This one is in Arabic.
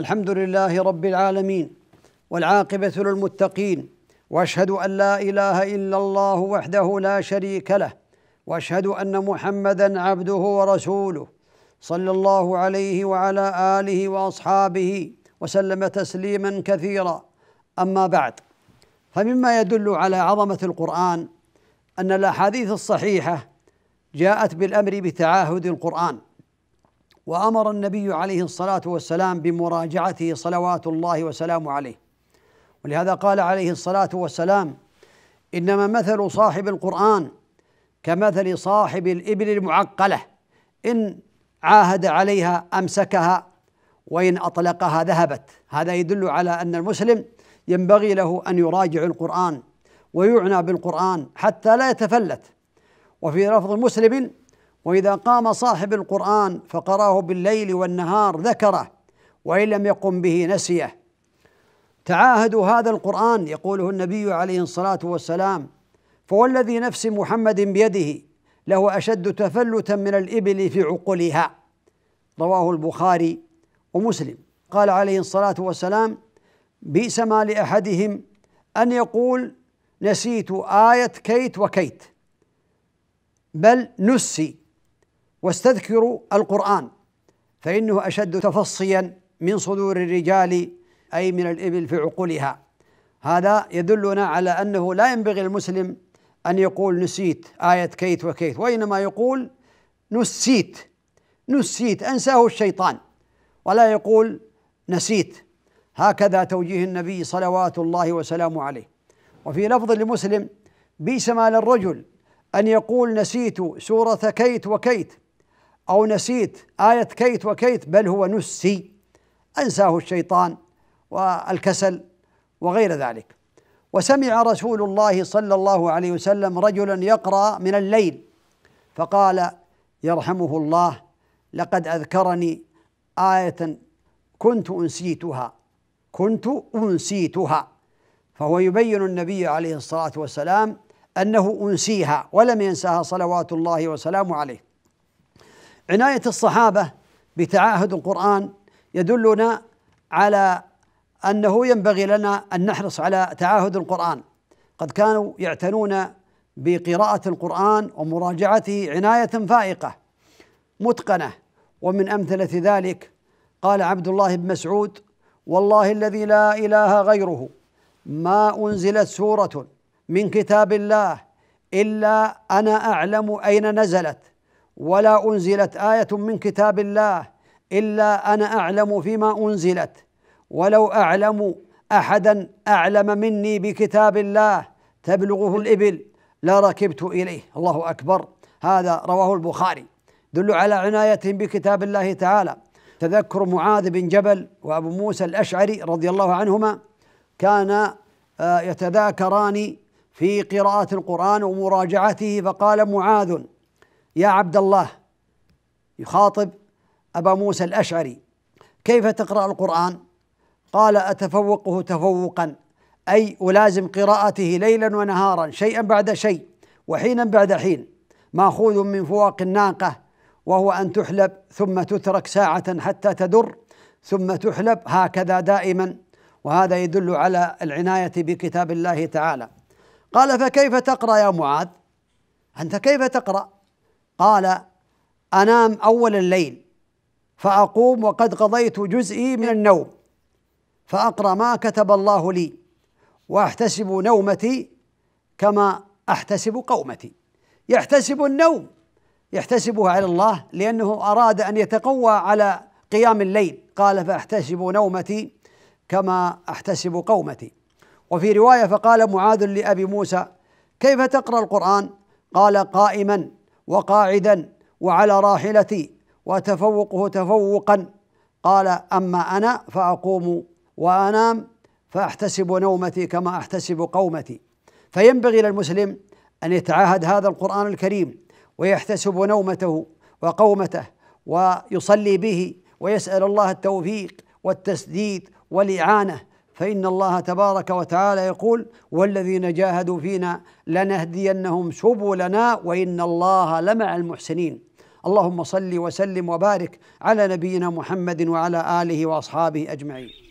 الحمد لله رب العالمين والعاقبة للمتقين واشهد أن لا إله إلا الله وحده لا شريك له واشهد أن محمدا عبده ورسوله صلى الله عليه وعلى آله وأصحابه وسلم تسليما كثيرا أما بعد فمما يدل على عظمة القرآن أن الأحاديث الصحيحة جاءت بالأمر بتعاهد القرآن وامر النبي عليه الصلاه والسلام بمراجعته صلوات الله وسلامه عليه ولهذا قال عليه الصلاه والسلام انما مثل صاحب القران كمثل صاحب الابل المعقله ان عاهد عليها امسكها وان اطلقها ذهبت هذا يدل على ان المسلم ينبغي له ان يراجع القران ويعنى بالقران حتى لا يتفلت وفي لفظ مسلم واذا قام صاحب القران فقراه بالليل والنهار ذكره وان لم يقم به نسيه تعاهدوا هذا القران يقوله النبي عليه الصلاه والسلام فوالذي نفس محمد بيده له اشد تفلتا من الابل في عقولها رواه البخاري ومسلم قال عليه الصلاه والسلام بئس ما لاحدهم ان يقول نسيت ايه كيت وكيت بل نسي واستذكروا القرآن فإنه أشد تفصيا من صدور الرجال أي من الإبل في عقولها هذا يدلنا على أنه لا ينبغي المسلم أن يقول نسيت آية كيت وكيت وإنما يقول نسيت نسيت أنساه الشيطان ولا يقول نسيت هكذا توجيه النبي صلوات الله وسلامه عليه وفي لفظ لمسلم بئس ما للرجل أن يقول نسيت سورة كيت وكيت أو نسيت آية كيت وكيت بل هو نسي أنساه الشيطان والكسل وغير ذلك وسمع رسول الله صلى الله عليه وسلم رجلا يقرأ من الليل فقال يرحمه الله لقد أذكرني آية كنت أنسيتها كنت أنسيتها فهو يبين النبي عليه الصلاة والسلام أنه أنسيها ولم ينساها صلوات الله وسلامه عليه عناية الصحابة بتعاهد القرآن يدلنا على أنه ينبغي لنا أن نحرص على تعاهد القرآن قد كانوا يعتنون بقراءة القرآن ومراجعته عناية فائقة متقنة ومن أمثلة ذلك قال عبد الله بن مسعود والله الذي لا إله غيره ما أنزلت سورة من كتاب الله إلا أنا أعلم أين نزلت ولا انزلت ايه من كتاب الله الا انا اعلم فيما انزلت ولو اعلم احدا اعلم مني بكتاب الله تبلغه الابل لركبت اليه الله اكبر هذا رواه البخاري دل على عنايتهم بكتاب الله تعالى تذكر معاذ بن جبل وابو موسى الاشعري رضي الله عنهما كان آه، يتذاكران في قراءة القرآن ومراجعته فقال معاذ يا عبد الله يخاطب ابا موسى الاشعري كيف تقرا القران قال اتفوقه تفوقا اي الازم قراءته ليلا ونهارا شيئا بعد شيء وحينا بعد حين ماخوذ من فواق الناقه وهو ان تحلب ثم تترك ساعه حتى تدر ثم تحلب هكذا دائما وهذا يدل على العنايه بكتاب الله تعالى قال فكيف تقرا يا معاذ انت كيف تقرا قال انام اول الليل فاقوم وقد قضيت جزئي من النوم فاقرا ما كتب الله لي واحتسب نومتي كما احتسب قومتي يحتسب النوم يحتسبه على الله لانه اراد ان يتقوى على قيام الليل قال فاحتسب نومتي كما احتسب قومتي وفي روايه فقال معاذ لابي موسى كيف تقرا القران قال قائما وقاعدا وعلى راحلتي وتفوقه تفوقا قال اما انا فاقوم وانام فاحتسب نومتي كما احتسب قومتي فينبغي للمسلم ان يتعاهد هذا القران الكريم ويحتسب نومته وقومته ويصلي به ويسال الله التوفيق والتسديد والاعانه فإن الله تبارك وتعالى يقول والذين جاهدوا فينا لنهدينهم سبلنا وإن الله لمع المحسنين اللهم صل وسلم وبارك على نبينا محمد وعلى آله وأصحابه أجمعين